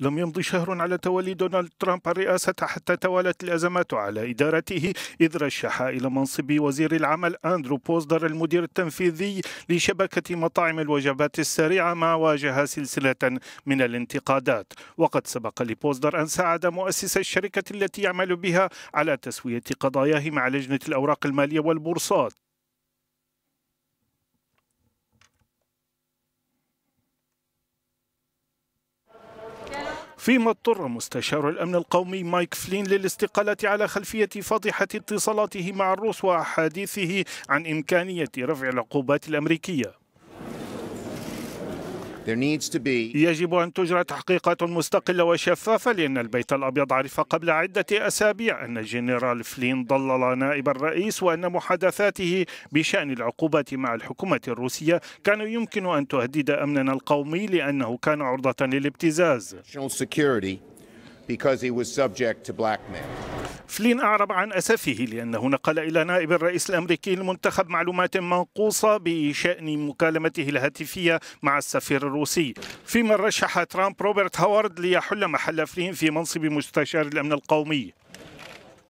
لم يمضي شهر على تولي دونالد ترامب الرئاسة حتى توالت الأزمات على إدارته إذ رشح إلى منصب وزير العمل أندرو بوزدر المدير التنفيذي لشبكة مطاعم الوجبات السريعة ما واجه سلسلة من الانتقادات وقد سبق لبوزدر أن ساعد مؤسس الشركة التي يعمل بها على تسوية قضاياه مع لجنة الأوراق المالية والبورصات فيما اضطر مستشار الأمن القومي مايك فلين للاستقالة على خلفية فضحة اتصالاته مع الروس وأحاديثه عن إمكانية رفع العقوبات الأمريكية يجب أن تجرى تحقيقات مستقلة وشفافة لأن البيت الأبيض عرف قبل عدة أسابيع أن الجنرال فلين ضلل نائب الرئيس وأن محادثاته بشأن العقوبات مع الحكومة الروسية كان يمكن أن تهدد أمننا القومي لأنه كان عرضة للابتزاز. because he was subject to blackmail. فلين أعرب عن أسفه لأنه نقل إلى نائب الرئيس الأمريكي المنتخب معلومات منقوصة بشأن مكالمته الهاتفية مع السفير الروسي فيما رشح ترامب روبرت هوارد ليحل محل فلين في منصب مستشار الأمن القومي